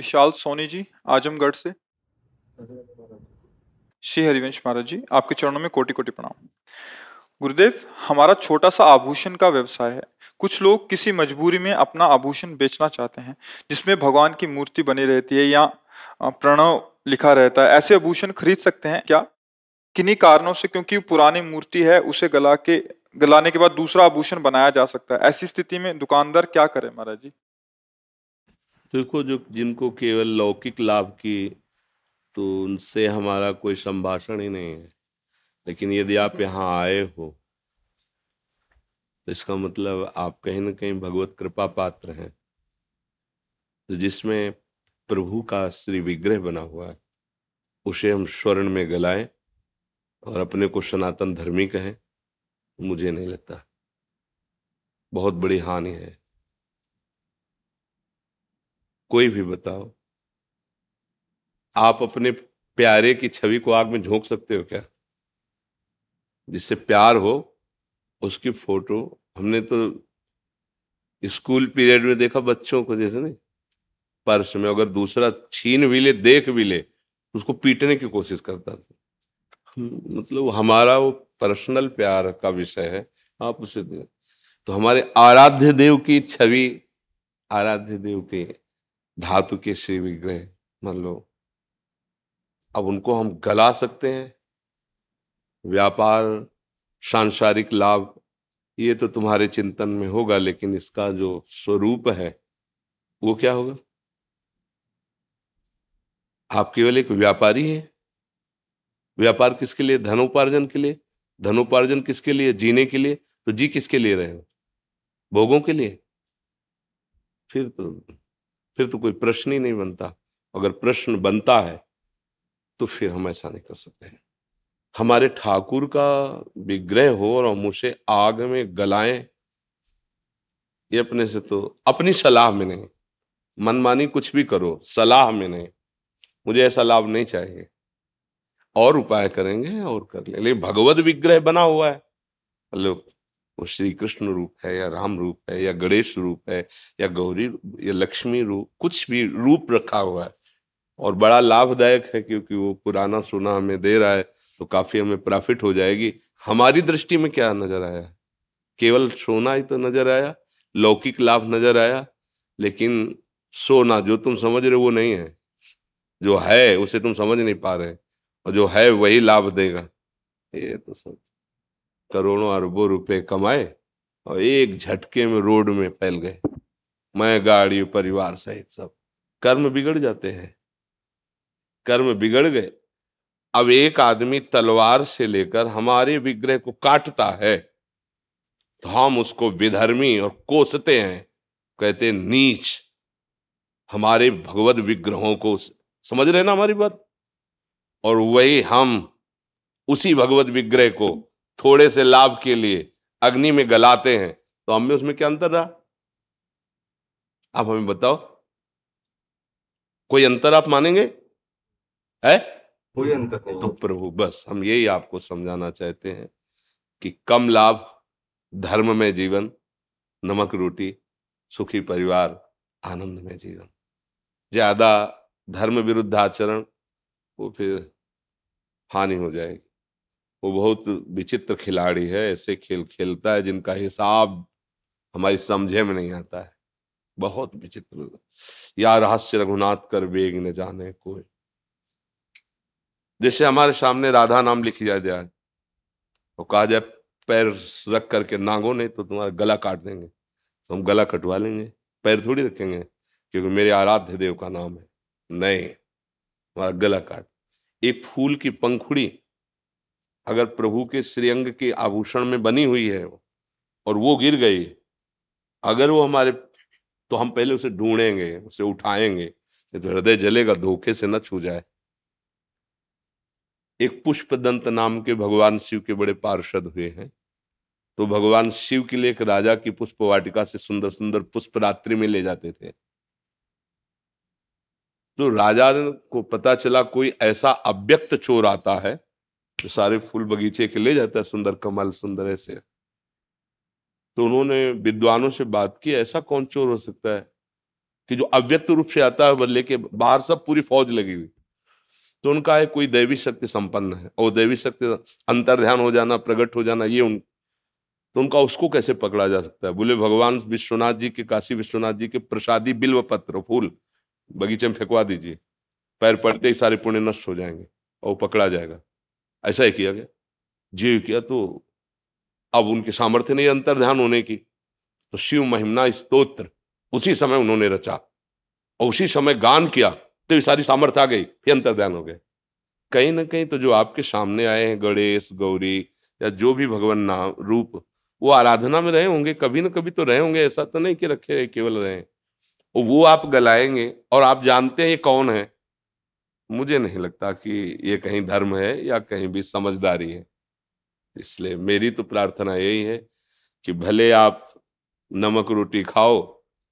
विशाल सोनी जी आजमगढ़ से श्री हरिवंश महाराज जी आपके चरणों में कोटि कोटि प्रणाम गुरुदेव हमारा छोटा सा आभूषण का व्यवसाय है कुछ लोग किसी मजबूरी में अपना आभूषण बेचना चाहते हैं जिसमें भगवान की मूर्ति बनी रहती है या प्रणव लिखा रहता है ऐसे आभूषण खरीद सकते हैं क्या किन्हीं कारणों से क्योंकि पुरानी मूर्ति है उसे गला के गलाने के बाद दूसरा आभूषण बनाया जा सकता है ऐसी स्थिति में दुकानदार क्या करे महाराज जी देखो तो जो जिनको केवल लौकिक लाभ की तो उनसे हमारा कोई संभाषण ही नहीं है लेकिन यदि आप हम्म। यहाँ आए हो तो इसका मतलब आप कहीं ना कहीं भगवत कृपा पात्र हैं तो जिसमें प्रभु का श्री विग्रह बना हुआ है उसे हम स्वर्ण में गलाएं और अपने को सनातन धर्मी कहें मुझे नहीं लगता बहुत बड़ी हानि है कोई भी बताओ आप अपने प्यारे की छवि को आग में झोंक सकते हो क्या जिससे प्यार हो उसकी फोटो हमने तो स्कूल पीरियड में देखा बच्चों को जैसे नहीं पर्स में अगर दूसरा छीन भी ले देख भी ले तो उसको पीटने की कोशिश करता था मतलब हमारा वो पर्सनल प्यार का विषय है आप उसे दे तो हमारे आराध्य देव की छवि आराध्य देव के धातु के श्री विग्रह मान लो अब उनको हम गला सकते हैं व्यापार सांसारिक लाभ ये तो तुम्हारे चिंतन में होगा लेकिन इसका जो स्वरूप है वो क्या होगा आप केवल एक व्यापारी हैं व्यापार किसके लिए धनोपार्जन के लिए धनोपार्जन किसके लिए जीने के लिए तो जी किसके लिए रहे हो भोगों के लिए फिर तो फिर तो कोई प्रश्न ही नहीं बनता अगर प्रश्न बनता है तो फिर हम ऐसा नहीं कर सकते हमारे ठाकुर का विग्रह हो और हम उसे आग में गलाएं ये अपने से तो अपनी सलाह में नहीं मनमानी कुछ भी करो सलाह में नहीं मुझे ऐसा लाभ नहीं चाहिए और उपाय करेंगे और कर ले। लेकिन भगवत विग्रह बना हुआ है लोग वो श्री कृष्ण रूप है या राम रूप है या गणेश रूप है या गौरी या लक्ष्मी रूप कुछ भी रूप रखा हुआ है और बड़ा लाभदायक है क्योंकि वो पुराना सोना हमें दे रहा है तो काफी हमें प्रॉफिट हो जाएगी हमारी दृष्टि में क्या नजर आया केवल सोना ही तो नजर आया लौकिक लाभ नजर आया लेकिन सोना जो तुम समझ रहे हो वो नहीं है जो है उसे तुम समझ नहीं पा रहे और जो है वही लाभ देगा ये तो सब करोड़ों अरबों रुपए कमाए और एक झटके में रोड में फैल गए मैं गाड़ी परिवार सहित सब कर्म बिगड़ जाते हैं कर्म बिगड़ गए अब एक आदमी तलवार से लेकर हमारे विग्रह को काटता है तो हम उसको विधर्मी और कोसते हैं कहते नीच हमारे भगवत विग्रहों को समझ रहे ना हमारी बात और वही हम उसी भगवत विग्रह को थोड़े से लाभ के लिए अग्नि में गलाते हैं तो हमें उसमें क्या अंतर रहा आप हमें बताओ कोई अंतर आप मानेंगे है कोई अंतर नहीं तो प्रभु बस हम यही आपको समझाना चाहते हैं कि कम लाभ धर्म में जीवन नमक रोटी सुखी परिवार आनंद में जीवन ज्यादा धर्म विरुद्ध आचरण वो फिर हानि हो जाएगी वो बहुत विचित्र खिलाड़ी है ऐसे खेल खेलता है जिनका हिसाब हमारी समझे में नहीं आता है बहुत विचित्र या रहस्य रघुनाथ कर वेग न जाने कोई जैसे हमारे सामने राधा नाम लिख दिया जाए और तो कहा जाए पैर रख करके नागो नहीं तो तुम्हारा गला काट देंगे तो हम गला कटवा लेंगे पैर थोड़ी रखेंगे क्योंकि मेरे आराध्य देव का नाम है नहीं हमारा गला काट एक फूल की पंखुड़ी अगर प्रभु के श्रीअंग के आभूषण में बनी हुई है और वो गिर गई अगर वो हमारे तो हम पहले उसे ढूंढेंगे उसे उठाएंगे तो हृदय जलेगा धोखे से न छू जाए एक पुष्प दंत नाम के भगवान शिव के बड़े पार्षद हुए हैं तो भगवान शिव के लिए एक राजा की पुष्प वाटिका से सुंदर सुंदर पुष्प रात्रि में ले जाते थे तो राजा को पता चला कोई ऐसा अव्यक्त चोर आता है जो सारे फूल बगीचे के ले जाता है सुंदर कमल सुंदर ऐसे तो उन्होंने विद्वानों से बात की ऐसा कौन चोर हो सकता है कि जो अव्यक्त रूप से आता है बल्ले लेके बाहर सब पूरी फौज लगी हुई तो उनका है कोई दैवी शक्ति संपन्न है और दैवी शक्ति अंतर ध्यान हो जाना प्रकट हो जाना ये उन तो उनका उसको कैसे पकड़ा जा सकता है बोले भगवान विश्वनाथ जी के काशी विश्वनाथ जी के प्रसादी बिल्व पत्र फूल बगीचे में फेंकवा दीजिए पैर पड़ते ही सारे पुण्य नष्ट हो जाएंगे और पकड़ा जाएगा ऐसा ही किया गया जीव किया तो अब उनके सामर्थ्य नहीं अंतर ध्यान होने की तो शिव महिमना स्त्रोत्र उसी समय उन्होंने रचा और उसी समय गान किया तो ये सारी सामर्थ्य आ गई फिर अंतर ध्यान हो गए कहीं ना कहीं तो जो आपके सामने आए हैं गणेश गौरी या जो भी भगवान नाम रूप वो आराधना में रहे होंगे कभी ना कभी तो रहे होंगे ऐसा तो नहीं कि रखे रहे केवल रहे वो आप गलाएंगे और आप जानते हैं ये कौन है मुझे नहीं लगता कि ये कहीं धर्म है या कहीं भी समझदारी है इसलिए मेरी तो प्रार्थना यही है कि भले आप नमक रोटी खाओ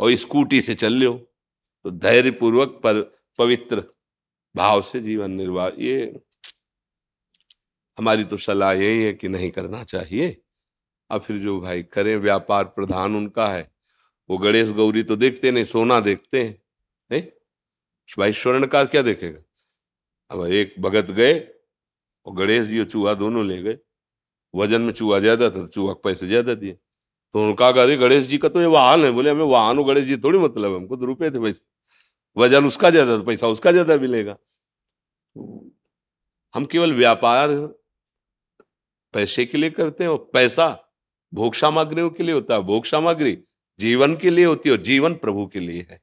और स्कूटी से चल लो तो धैर्य पूर्वक पर पवित्र भाव से जीवन निर्वाह ये हमारी तो सलाह यही है कि नहीं करना चाहिए और फिर जो भाई करें व्यापार प्रधान उनका है वो गणेश गौरी तो देखते नहीं सोना देखते हैं भाई स्वर्णकार क्या देखेगा अब एक भगत गए और गणेश जी और चूहा दोनों ले गए वजन में चूहा ज्यादा था तो चूहा को पैसे ज्यादा दिए तो उनका कहा अरे गणेश जी का तो ये वाहन है बोले हमें वाहन गणेश जी थोड़ी मतलब हमको तो रुपये थे पैसे वजन उसका ज्यादा था पैसा उसका ज्यादा मिलेगा हम केवल व्यापार पैसे के लिए करते हैं और पैसा भोग सामग्रियों के लिए होता है भोग सामग्री जीवन के लिए होती है और जीवन प्रभु के लिए है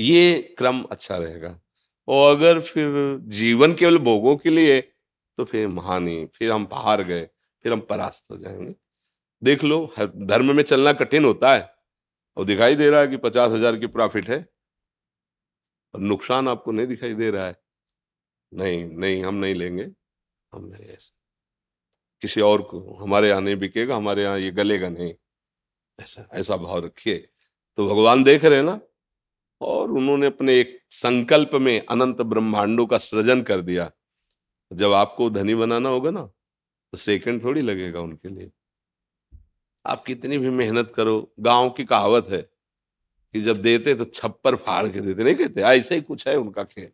ये क्रम अच्छा रहेगा और अगर फिर जीवन केवल भोगों के लिए तो फिर महानी फिर हम बाहर गए फिर हम परास्त हो जाएंगे देख लो धर्म में चलना कठिन होता है और दिखाई दे रहा है कि पचास हजार की प्रॉफिट है और नुकसान आपको नहीं दिखाई दे रहा है नहीं नहीं हम नहीं लेंगे हम नहीं ऐसा किसी और को हमारे यहाँ नहीं बिकेगा हमारे यहाँ ये गलेगा नहीं ऐसा ऐसा भाव रखिए तो भगवान देख रहे हैं ना और उन्होंने अपने एक संकल्प में अनंत ब्रह्मांडों का सृजन कर दिया जब आपको धनी बनाना होगा ना तो सेकंड थोड़ी लगेगा उनके लिए आप कितनी भी मेहनत करो गांव की कहावत है कि जब देते तो छप्पर फाड़ के देते नहीं कहते ऐसा ही कुछ है उनका खेल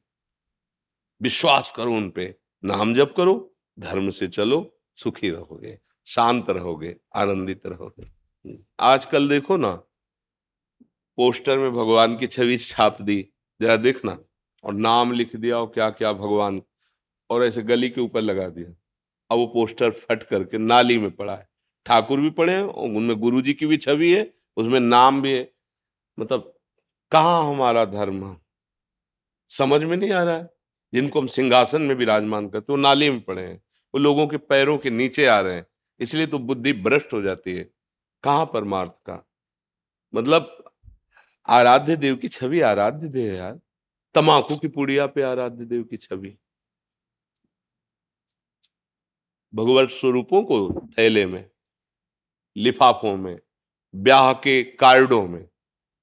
विश्वास करो उन पे नाम जप करो धर्म से चलो सुखी रहोगे शांत रहोगे आनंदित रहोगे आजकल देखो ना पोस्टर में भगवान की छवि छाप दी जरा देखना और नाम लिख दिया और क्या क्या भगवान और ऐसे गली के ऊपर लगा दिया अब वो पोस्टर फट करके नाली में पड़ा है ठाकुर भी पड़े हैं उनमें गुरु जी की भी छवि है उसमें नाम भी है मतलब कहाँ हमारा धर्म समझ में नहीं आ रहा है जिनको हम सिंहासन में विराजमान करते वो नाली में पड़े हैं वो लोगों के पैरों के नीचे आ रहे हैं इसलिए तो बुद्धि भ्रष्ट हो जाती है कहाँ परमार्थ का मतलब आराध्य देव की छवि आराध्य देव यार तमाकू की पुड़िया पे आराध्य देव की छवि भगवत स्वरूपों को थैले में लिफाफों में ब्याह के कार्डों में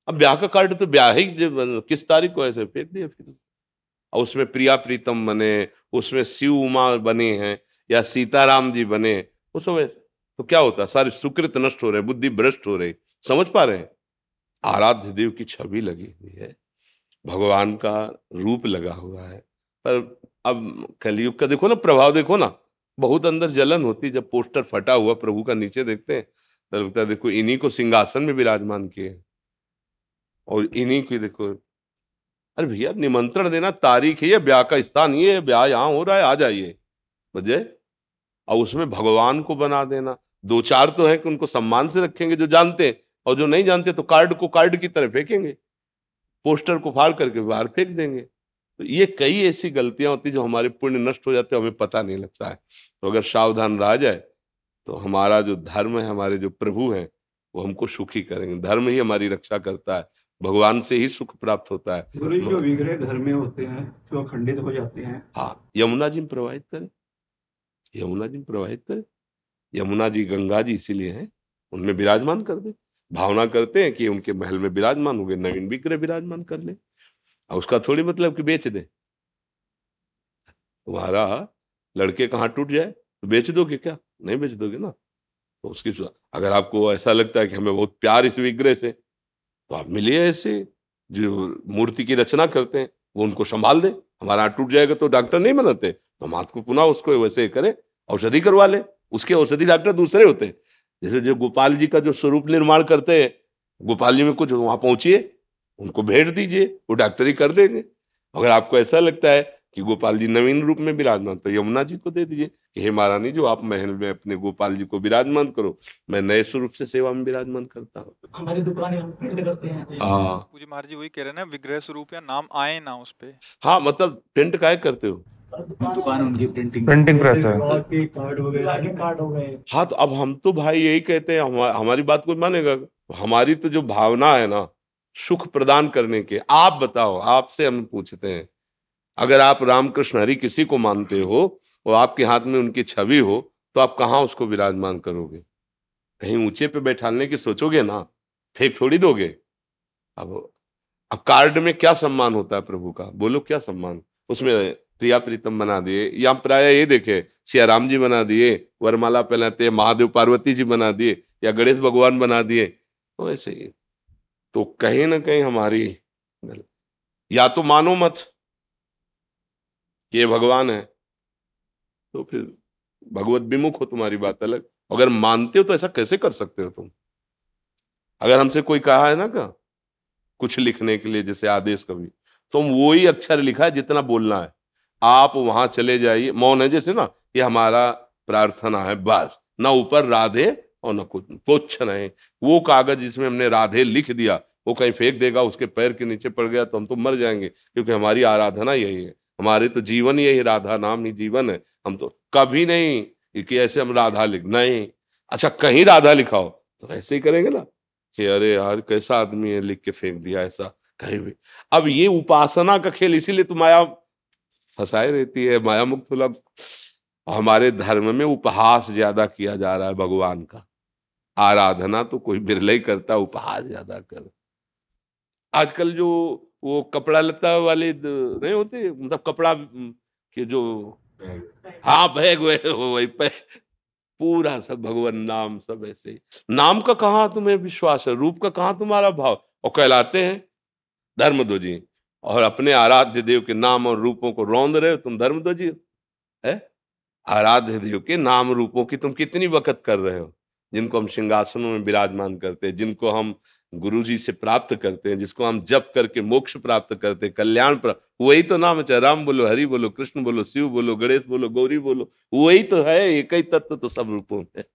अब ब्याह का कार्ड तो ब्याह ही मतलब किस तारीख को ऐसे फेंक दिया फिर और उसमें प्रिया प्रीतम बने उसमें शिव उमा बने हैं या सीताराम जी बने वो सब ऐसे तो क्या होता सारे सुकृत नष्ट हो रहे बुद्धि भ्रष्ट हो रही समझ पा रहे हैं आराध्य देव की छवि लगी हुई है भगवान का रूप लगा हुआ है पर अब कलयुग का देखो ना प्रभाव देखो ना बहुत अंदर जलन होती जब पोस्टर फटा हुआ प्रभु का नीचे देखते हैं तो लगता है देखो इन्हीं को सिंहासन में विराजमान किए और इन्हीं की देखो अरे भैया निमंत्रण देना तारीख है ये ब्याह का स्थान ये है ब्याह यहाँ हो रहा है आ जाइए बजे और उसमें भगवान को बना देना दो चार तो है कि उनको सम्मान से रखेंगे जो जानते हैं और जो नहीं जानते तो कार्ड को कार्ड की तरह फेंकेंगे पोस्टर को फाड़ करके बाहर फेंक देंगे तो ये कई ऐसी गलतियां होती जो हमारे पुण्य नष्ट हो जाते हैं हमें पता नहीं लगता है तो अगर सावधान रह जाए तो हमारा जो धर्म है हमारे जो प्रभु हैं वो हमको सुखी करेंगे धर्म ही हमारी रक्षा करता है भगवान से ही सुख प्राप्त होता है जो विग्रह घर में होते हैं जो खंडित हो जाते हैं हाँ यमुना जी में प्रवाहित करें यमुना जी में प्रवाहित करें यमुना जी गंगा जी इसीलिए हैं उनमें विराजमान कर दे भावना करते हैं कि उनके महल में विराजमान हो गए नवीन विक्रय विराजमान कर ले और उसका थोड़ी मतलब कि बेच दे तुम्हारा लड़के कहाँ टूट जाए तो बेच दोगे क्या नहीं बेच दोगे ना तो उसकी अगर आपको ऐसा लगता है कि हमें बहुत प्यार इस विग्रह से तो आप मिलिए ऐसे जो मूर्ति की रचना करते हैं वो उनको संभाल दे हमारा हाथ टूट जाएगा तो डॉक्टर नहीं बनाते तो हम हाथ को पुनः उसको वैसे करे औषधि करवा ले उसके औषधि डॉक्टर दूसरे होते हैं जैसे जो गोपाल जी का जो स्वरूप निर्माण करते हैं गोपाल जी में कुछ वहां पहुंचिए उनको भेंट दीजिए वो डॉक्टरी कर देंगे अगर आपको ऐसा लगता है कि गोपाल जी नवीन रूप में विराजमान तो यमुना जी को दे दीजिए कि हे महारानी जो आप महल में अपने गोपाल जी को विराजमान करो मैं नए स्वरूप से सेवा में विराजमान करता हूँ हमारी दुकानें हाँ। महाराज जी वही कह रहे हैं विग्रह स्वरूप या नाम आए ना उस पर हाँ मतलब प्रिंट काय करते हो दुकान उनकी प्रिंटिंग प्रिंटिंग प्रेस है कार्ड हो गए कार्ड हो गए हाँ तो अब हम तो भाई यही कहते हैं हमारी बात कोई मानेगा हमारी तो जो भावना है ना सुख प्रदान करने के आप बताओ आपसे हम पूछते हैं अगर आप रामकृष्ण हरि किसी को मानते हो और आपके हाथ में उनकी छवि हो तो आप कहाँ उसको विराजमान करोगे कहीं ऊंचे पे बैठाने की सोचोगे ना फेंक थोड़ी दोगे अब अब कार्ड में क्या सम्मान होता है प्रभु का बोलो क्या सम्मान उसमें प्रिया प्रीतम बना दिए या प्राय ये देखे राम जी बना दिए वरमाला पहनाते महादेव पार्वती जी बना दिए या गणेश भगवान बना दिए तो ऐसे ही तो कहीं ना कहीं हमारी या तो मानो मत कि ये भगवान है तो फिर भगवत विमुख हो तुम्हारी बात अलग अगर मानते हो तो ऐसा कैसे कर सकते हो तुम अगर हमसे कोई कहा है ना का कुछ लिखने के लिए जैसे आदेश कभी तो वो ही अक्षर लिखा है जितना बोलना है आप वहां चले जाइए मौन है जैसे ना ये हमारा प्रार्थना है बस ना ऊपर राधे और न कुछ कुछ नहीं वो कागज जिसमें हमने राधे लिख दिया वो कहीं फेंक देगा उसके पैर के नीचे पड़ गया तो हम तो मर जाएंगे क्योंकि हमारी आराधना यही है हमारे तो जीवन यही राधा नाम ही जीवन है हम तो कभी नहीं कि ऐसे हम राधा लिख नहीं अच्छा कहीं राधा लिखाओ तो ऐसे ही करेंगे ना कि अरे यार कैसा आदमी है लिख के फेंक दिया ऐसा कहीं भी अब ये उपासना का खेल इसीलिए तो माया फसाई रहती है माया मुक्त लोग मतलब हमारे धर्म में उपहास ज्यादा किया जा रहा है भगवान का आराधना तो कोई बिरला ही करता उपहास ज्यादा कर आजकल जो वो कपड़ा लता वाले नहीं होते मतलब कपड़ा के जो हाँ बैग वही पूरा सब भगवान नाम सब ऐसे ही नाम का कहाँ तुम्हें विश्वास है रूप का कहाँ तुम्हारा भाव और कहलाते हैं धर्म दो जी और अपने आराध्य देव के नाम और रूपों को रौंद रहे हो तुम धर्म दो जी है आराध्य देव के नाम रूपों की तुम कितनी वक़्त कर रहे हो जिनको हम सिंहासनों में विराजमान करते हैं जिनको हम गुरु जी से प्राप्त करते हैं जिसको हम जप करके मोक्ष प्राप्त करते हैं कल्याण प्राप्त वही तो नाम है चाहे राम बोलो हरि बोलो कृष्ण बोलो शिव बोलो गणेश बोलो गौरी बोलो वही तो है एक ही तत्व तो सब रूपों में